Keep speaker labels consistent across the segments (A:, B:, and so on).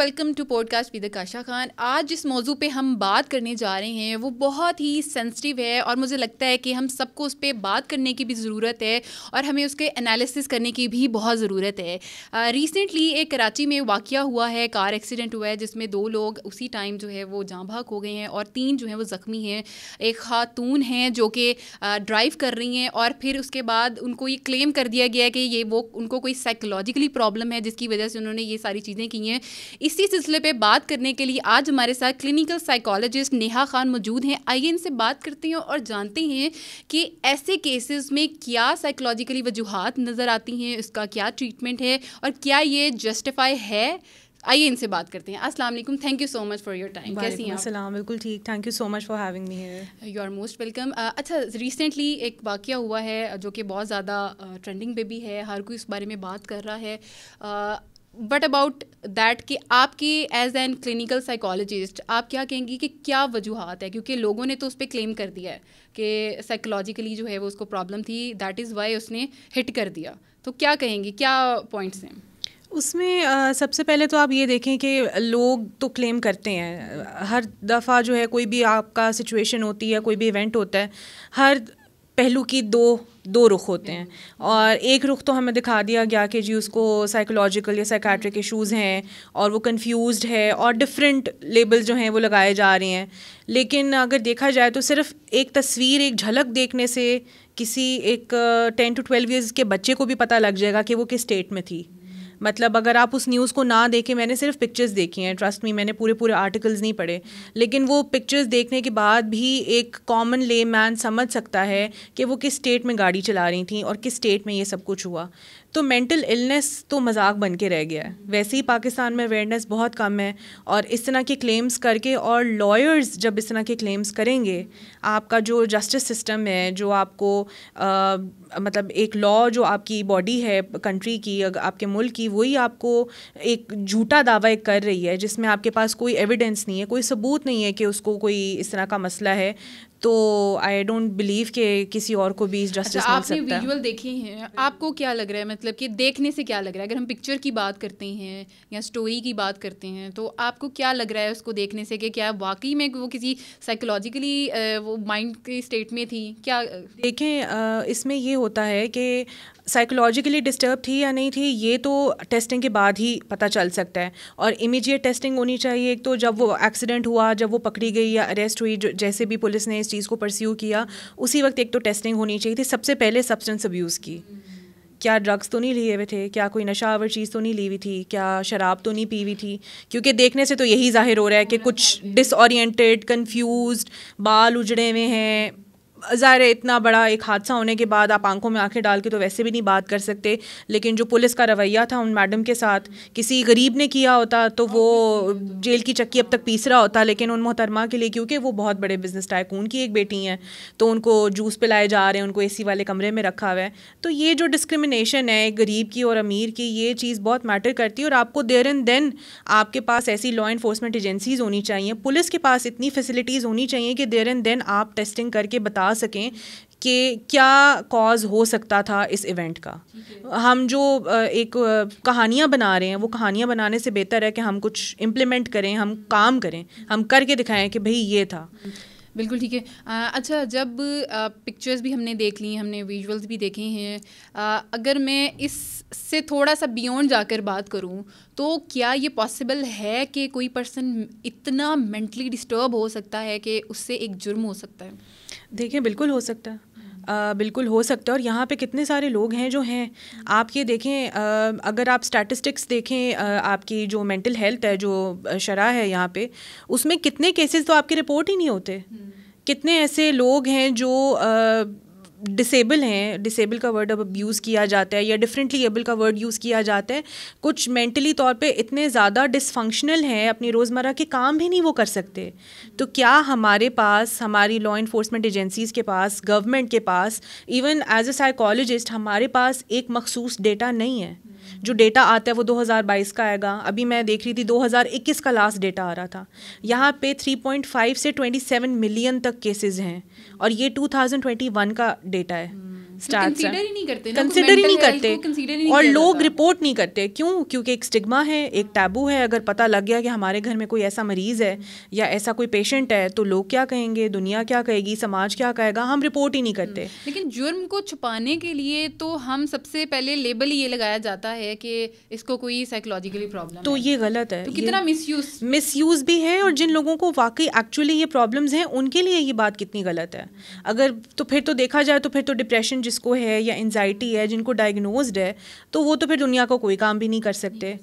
A: Welcome to podcast with Kasha Khan आज जिस मौजू पे हम बात करने जा रहे हैं वो बहुत ही सेंसिटिव है और मुझे लगता है कि हम सबको उस पर बात करने की भी ज़रूरत है और हमें उसके एनालिसिस करने की भी बहुत ज़रूरत है रिसेंटली एक कराची में वाक़ हुआ है कार एक्सीडेंट हुआ है जिसमें दो लोग उसी टाइम जो है वो जहाँ भाग हो गए हैं और तीन जो हैं वो ज़ख्मी हैं एक खातून हैं जो कि ड्राइव कर रही हैं और फिर उसके बाद उनको ये क्लेम कर दिया गया कि ये वो उनको कोई साइकोलॉजिकली प्रॉब्लम है जिसकी वजह से उन्होंने ये सारी चीज़ें की हैं इसी सिलसिले पे बात करने के लिए आज हमारे साथ क्लिनिकल साइकोलॉजिस्ट नेहा खान मौजूद हैं आइए इनसे बात करते हैं और जानते हैं कि ऐसे केसेस में क्या साइकोलॉजिकली वजूहत नज़र आती हैं उसका क्या ट्रीटमेंट है और क्या ये जस्टिफाई है आइए इनसे बात करते हैं अस्सलाम वालेकुम thank you
B: so much for your time कैसी हैं अस्सलाम बिल्कुल ठीक thank you so much for having me here
A: you are most welcome अच्छा रिसेंटली एक वाक़ हुआ है जो कि बहुत ज़्यादा ट्रेंडिंग पे भी है हर कोई इस बारे में बात कर रहा है बट अबाउट दैट कि आपकी एज एन क्लिनिकल साइकोलॉजिस्ट आप क्या कहेंगी कि क्या वजूहत है क्योंकि लोगों ने तो उस पर क्लेम कर दिया है कि साइकोलॉजिकली जो है वो उसको प्रॉब्लम थी दैट इज़ वाई उसने हिट कर दिया तो क्या कहेंगी क्या पॉइंट्स हैं
B: उसमें आ, सबसे पहले तो आप ये देखें कि लोग तो क्लेम करते हैं हर दफ़ा जो है कोई भी आपका सिचुएशन होती है कोई भी इवेंट होता है हर पहलू की दो दो रुख होते हैं और एक रुख तो हमें दिखा दिया गया कि जी उसको साइकोलॉजिकल या साइकैट्रिक इशूज़ हैं और वो कंफ्यूज्ड है और डिफरेंट लेबल जो हैं वो लगाए जा रहे हैं लेकिन अगर देखा जाए तो सिर्फ एक तस्वीर एक झलक देखने से किसी एक टेन टू ट्वेल्व ईयर्स के बच्चे को भी पता लग जाएगा कि वो किस स्टेट में थी मतलब अगर आप उस न्यूज़ को ना देखें मैंने सिर्फ पिक्चर्स देखी हैं ट्रस्ट में मैंने पूरे पूरे आर्टिकल्स नहीं पढ़े लेकिन वो पिक्चर्स देखने के बाद भी एक कॉमन ले मैन समझ सकता है कि वो किस स्टेट में गाड़ी चला रही थी और किस स्टेट में ये सब कुछ हुआ तो मेंटल इलनेस तो मजाक बन के रह गया है वैसे ही पाकिस्तान में अवेयरनेस बहुत कम है और इस तरह के क्लेम्स करके और लॉयर्स जब इस तरह के क्लेम्स करेंगे आपका जो जस्टिस सिस्टम है जो आपको आ, मतलब एक लॉ जो आपकी बॉडी है कंट्री की आपके मुल्क की वही आपको एक झूठा दावा एक कर रही है जिसमें आपके पास कोई एविडेंस नहीं है कोई सबूत नहीं है कि उसको कोई इस तरह का मसला है तो आई डोंट बिलीव के किसी और को भी जस्टिस अच्छा, सकता आपने विजुअल
A: देखे हैं आपको क्या लग रहा है मतलब कि देखने से क्या लग रहा है अगर हम पिक्चर की बात करते हैं या स्टोरी की बात करते हैं तो आपको क्या लग रहा है उसको देखने से कि क्या वाकई में वो किसी साइकोलॉजिकली वो माइंड की स्टेट में थी
B: क्या देखें इसमें ये होता है कि साइकोलॉजिकली डिस्टर्ब थी या नहीं थी ये तो टेस्टिंग के बाद ही पता चल सकता है और इमीजिएट टेस्टिंग होनी चाहिए एक तो जब वो एक्सीडेंट हुआ जब वो पकड़ी गई या अरेस्ट हुई जैसे भी पुलिस ने इस चीज़ को परस्यू किया उसी वक्त एक तो टेस्टिंग होनी चाहिए थी सबसे पहले सब्सटेंस अब्यूज़ की क्या ड्रग्स तो नहीं लिए हुए थे क्या कोई नशा आवर चीज़ तो नहीं ली हुई थी क्या शराब तो नहीं पी हुई थी क्योंकि देखने से तो यही जाहिर हो रहा है कि कुछ डिसऑरिएंटेड कंफ्यूज्ड बाल उजड़े हुए हैं ज़ाहिर है इतना बड़ा एक हादसा होने के बाद आप आंखों में आंखें डाल के तो वैसे भी नहीं बात कर सकते लेकिन जो पुलिस का रवैया था उन मैडम के साथ किसी गरीब ने किया होता तो वो जेल की चक्की अब तक पीस रहा होता लेकिन उन मोहतरमा के लिए क्योंकि वो बहुत बड़े बिजनेस टाइकून की एक बेटी हैं तो उनको जूस पिलाए जा रहे हैं उनको ए वाले कमरे में रखा हुआ है तो ये जो डिस्क्रमिनेशन है गरीब की और अमीर की ये चीज़ बहुत मैटर करती है और आपको देर एंड देन आपके पास ऐसी लॉ इन्फोर्समेंट एजेंसीज़ होनी चाहिए पुलिस के पास इतनी फैसिलिटीज़ होनी चाहिए कि देर एंड देन आप टेस्टिंग करके बता बता सकें कि क्या कॉज हो सकता था इस इवेंट का हम जो एक कहानियाँ बना रहे हैं वो कहानियाँ बनाने से बेहतर है कि हम कुछ इम्प्लीमेंट करें हम काम करें हम करके दिखाएं कि भाई ये था
A: बिल्कुल ठीक है अच्छा जब पिक्चर्स भी हमने देख ली हमने विजुअल्स भी देखे हैं अगर मैं इससे थोड़ा सा बियॉन्ड जाकर बात करूं तो क्या ये पॉसिबल है कि कोई पर्सन
B: इतना मेंटली डिस्टर्ब हो सकता है कि उससे एक जुर्म हो सकता है देखिए बिल्कुल हो सकता है बिल्कुल हो सकता है और यहाँ पे कितने सारे लोग हैं जो हैं आप ये देखें आ, अगर आप स्टैटिस्टिक्स देखें आ, आपकी जो मेंटल हेल्थ है जो शरा है यहाँ पे उसमें कितने केसेस तो आपके रिपोर्ट ही नहीं होते हम्म। कितने ऐसे लोग हैं जो डिसेबल हैं डिसेबल का वर्ड अब यूज़ किया जाता है या डिफरेंटली एबल का वर्ड यूज़ किया जाता है कुछ मेंटली तौर पे इतने ज़्यादा डिसफंक्शनल हैं अपनी रोज़मर्रा के काम भी नहीं वो कर सकते तो क्या हमारे पास हमारी लॉ इन्फोर्समेंट एजेंसीज़ के पास गवर्नमेंट के पास इवन एज अ साइकोलॉजिस्ट हमारे पास एक मखसूस डेटा नहीं है जो डेटा आता है वो 2022 का आएगा अभी मैं देख रही थी 2021 का लास्ट डेटा आ रहा था यहाँ पे 3.5 से 27 मिलियन तक केसेस हैं और ये 2021 का डेटा है स्टार्स कंसीडर ही
A: नहीं करते तो और लोग
B: रिपोर्ट नहीं करते क्यों क्योंकि एक स्टिग्मा है एक टैबू है अगर पता लग गया कि हमारे घर में कोई ऐसा मरीज़ है या ऐसा कोई पेशेंट है तो लोग क्या कहेंगे दुनिया क्या कहेगी समाज क्या कहेगा हम रिपोर्ट ही नहीं हम्म। करते
A: लेकिन जुर्म को छुपाने के लिए तो हम सबसे पहले लेबल ये लगाया जाता है कि इसको कोई साइकोलॉजिकली प्रॉब्लम तो
B: ये गलत है तो कितना मिस यूज भी है और जिन लोगों को वाकई एक्चुअली ये प्रॉब्लम है उनके लिए ये बात कितनी गलत है अगर तो फिर तो देखा जाए तो फिर तो डिप्रेशन जिसको है या एनजाइटी है जिनको डायग्नोज है तो वो तो फिर दुनिया का को कोई काम भी नहीं कर सकते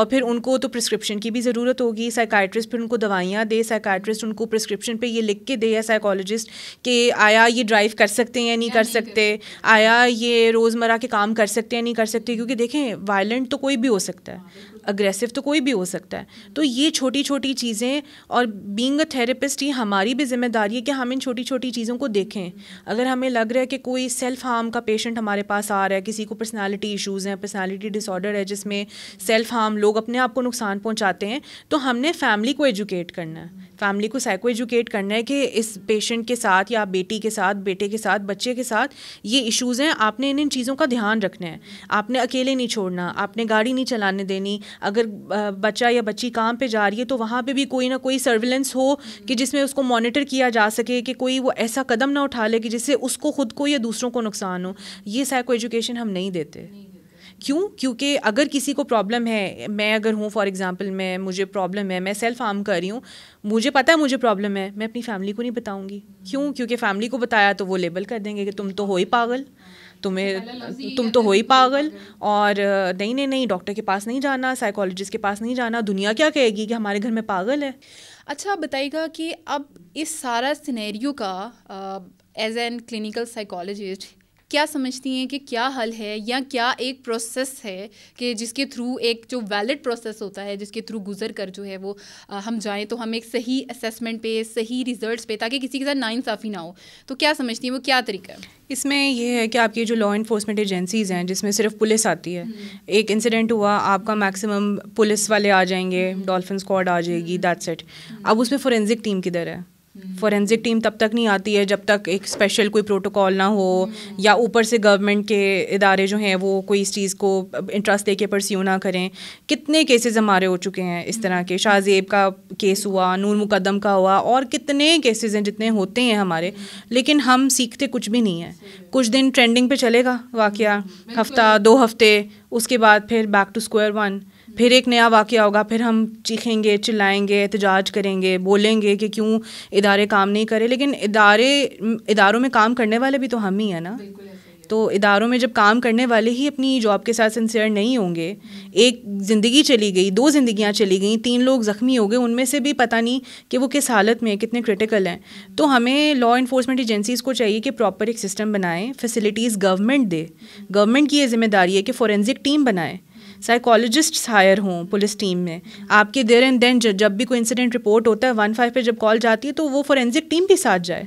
B: और फिर उनको तो प्रिस्क्रिप्शन की भी ज़रूरत होगी साइकाट्रिस्ट फिर उनको दवाइयाँ दे साइकाट्रिस्ट उनको प्रिस्क्रिप्शन पे ये लिख के दे या साइकोलॉजिस्ट कि आया ये ड्राइव कर सकते हैं या नहीं कर नहीं सकते आया ये रोज़मर्रा के काम कर सकते हैं नहीं कर सकते क्योंकि देखें वायलेंट तो कोई भी हो सकता है हाँ, अग्रेसिव तो कोई भी हो सकता है तो ये छोटी छोटी चीज़ें और बींग अ थेरेपिस्ट ये हमारी भी जिम्मेदारी है कि हम इन छोटी छोटी चीज़ों को देखें अगर हमें लग रहा है कि कोई सेल्फ हार्म का पेशेंट हमारे पास आ रहा है किसी को पर्सनैलिटी इशूज़ हैं पर्सनैलिटी डिसऑर्डर है जिसमें सेल्फ हार्म लोग अपने आप को नुकसान पहुँचाते हैं तो हमने फैमिली को एजुकेट करना है फैमिली को साइको एजुकेट करना है कि इस पेशेंट के साथ या बेटी के साथ बेटे के साथ बच्चे के साथ ये इश्यूज़ हैं आपने इन इन चीज़ों का ध्यान रखना है आपने अकेले नहीं छोड़ना आपने गाड़ी नहीं चलाने देनी अगर बच्चा या बच्ची काम पे जा रही है तो वहाँ पे भी कोई ना कोई सर्विलेंस हो कि जिसमें उसको मॉनिटर किया जा सके कि कोई वो ऐसा कदम ना उठा ले कि जिससे उसको खुद को या दूसरों को नुकसान हो ये साइको एजुकेशन हम नहीं देते क्यों क्योंकि अगर किसी को प्रॉब्लम है मैं अगर हूँ फॉर एग्ज़ाम्पल मैं मुझे प्रॉब्लम है मैं सेल्फ हार्म कर रही हूँ मुझे पता है मुझे प्रॉब्लम है मैं अपनी फैमिली को नहीं बताऊँगी क्यों क्योंकि फैमिली को बताया तो वो लेबल कर देंगे कि तुम तो हो ही पागल तुम्हें तुम तो हो ही पागल और नहीं नहीं नहीं डॉक्टर के पास नहीं जाना साइकोलॉजिस्ट के पास नहीं जाना दुनिया क्या कहेगी कि हमारे घर में पागल है
A: अच्छा आप बताइएगा कि अब इस सारा सिनेरियो का एज एन क्लिनिकल साइकोलॉजिस्ट क्या समझती हैं कि क्या हल है या क्या एक प्रोसेस है कि जिसके थ्रू एक जो वैलिड प्रोसेस होता है जिसके थ्रू गुजर कर जो है वो आ, हम जाएँ तो हम एक सही असेसमेंट पे सही रिजल्ट पे ताकि किसी के साथ नाइंसाफ़ी ना हो तो क्या समझती हैं वो क्या
B: तरीका है इसमें यह है कि आपकी जो लॉ इन्फोर्समेंट एजेंसीज़ हैं जिसमें सिर्फ पुलिस आती है हम्म। एक इंसिडेंट हुआ आपका मैक्सिमम पुलिस वाले आ जाएंगे डॉल्फिन हम्म। स्क्वाड आ जाएगी दैट्स हम्म। इट अब उसमें फोरेंसिक टीम किधर है फोरेंसिक टीम तब तक नहीं आती है जब तक एक स्पेशल कोई प्रोटोकॉल ना हो या ऊपर से गवर्नमेंट के इदारे जो हैं वो कोई इस चीज़ को इंटरेस्ट लेके परस्यू ना करें कितने केसेस हमारे हो चुके हैं इस तरह के शाहजेब का केस हुआ नूर मुकदम का हुआ और कितने केसेस हैं जितने होते हैं हमारे लेकिन हम सीखते कुछ भी नहीं है कुछ दिन ट्रेंडिंग पे चलेगा वाक़ हफ्ता दो हफ्ते उसके बाद फिर बैक टू स्क्वायर वन फिर एक नया वाक़ होगा फिर हम चीखेंगे चिल्लाएंगे एहतजाज करेंगे बोलेंगे कि क्यों इदारे काम नहीं करे लेकिन इदारे इदारों में काम करने वाले भी तो हम ही हैं ना तो इदारों में जब काम करने वाले ही अपनी जॉब के साथ सिंसियर नहीं होंगे एक ज़िंदगी चली गई दो ज़िंदियाँ चली गई तीन लोग ज़ख्मी हो गए उनमें से भी पता नहीं कि वो किस हालत में कितने क्रिटिकल हैं तो हमें लॉ इन्फोर्समेंट एजेंसीज़ को चाहिए कि प्रॉपर एक सिस्टम बनाएं फैसिलिटीज़ गवर्नमेंट दे गवर्नमेंट की ये जिम्मेदारी है कि फॉरेंसिक टीम बनाएँ साइकोलॉजिस्ट्स हायर हों पुलिस टीम में आपके देर एंड देन जब भी कोई इंसिडेंट रिपोर्ट होता है वन फाइव पर जब कॉल जाती है तो वो फॉरेंसिक टीम भी साथ जाए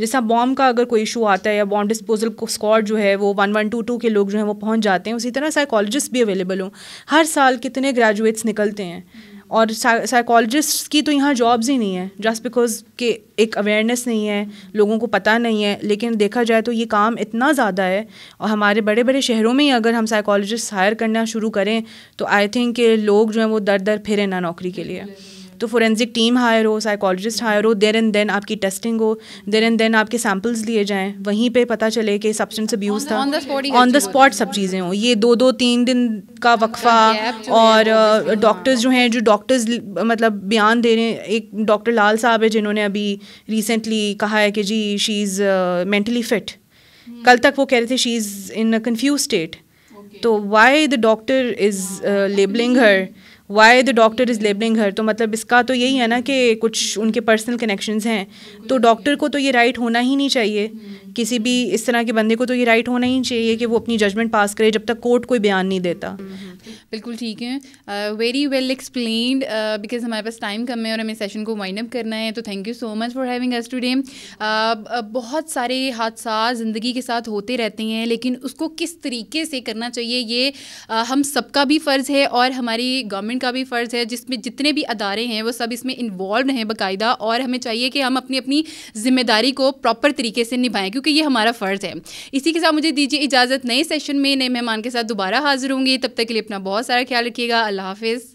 B: जैसा बॉम्ब का अगर कोई इशू आता है या बॉम्ब डिस्पोजल स्कॉड जो है वो वन वन टू टू के लोग जो हैं वो पहुंच जाते हैं उसी तरह साइकोलॉजिस्ट भी अवेलेबल हों हर साल कितने ग्रेजुएट्स निकलते हैं और साइकोलॉजिस्ट की तो यहाँ जॉब्स ही नहीं है जस्ट बिकॉज के एक अवेयरनेस नहीं है लोगों को पता नहीं है लेकिन देखा जाए तो ये काम इतना ज़्यादा है और हमारे बड़े बड़े शहरों में ही अगर हम साइकोलॉजिस्ट हायर करना शुरू करें तो आई थिंक लोग जो हैं वो दर दर फिरें ना नौकरी के लिए तो फोरेंसिक टीम हायर हो साइकोलॉजिस्ट हायर हो देर एंड देन आपकी टेस्टिंग हो देर एंड देन आपके सैम्पल्स लिए जाएँ वहीं पर पता चले कि सब्सटेंस अब्यूज़ था ऑन द स्पॉट सब चीज़ें हों ये दो दो तीन दिन का वक्फा और डॉक्टर्स जो हैं जो डॉक्टर्स मतलब बयान दे रहे हैं एक डॉक्टर लाल साहब है जिन्होंने अभी रिसेंटली कहा है कि जी शी इज़ मेंटली फिट कल तक वो कह रहे थे she is in a confuse state तो why the doctor is labelling her why the doctor is labelling her तो मतलब इसका तो यही है ना कि कुछ उनके पर्सनल कनेक्शंस हैं तो डॉक्टर को तो ये राइट होना ही नहीं चाहिए किसी भी इस तरह के बंदे को तो ये राइट होना ही चाहिए कि वो अपनी जजमेंट पास करे जब तक कोर्ट कोई बयान नहीं देता
A: बिल्कुल ठीक है वेरी वेल एक्सप्लेन बिकॉज हमारे पास टाइम कम है और हमें सेशन को वाइंड अप करना है तो thank you so much for having us today बहुत सारे हादसा ज़िंदगी के साथ होते रहते हैं लेकिन उसको किस तरीके से करना चाहिए ये uh, हम सबका भी फ़र्ज़ है और हमारी गवर्नमेंट गवर्नमेंट का भी फ़र्ज़ है जिसमें जितने भी अदारे हैं वो सब इसमें इन्वॉल्व हैं बाकायदा और हमें चाहिए कि हम अपनी अपनी जिम्मेदारी को प्रॉपर तरीके से निभाएं क्योंकि ये हमारा फ़र्ज़ है इसी के साथ मुझे दीजिए इजाज़त नए सेशन में नए मेहमान के साथ दोबारा हाजिर होंगी तब तक के लिए अपना बहुत सारा ख्याल रखिएगा अल्लाह हाफिज़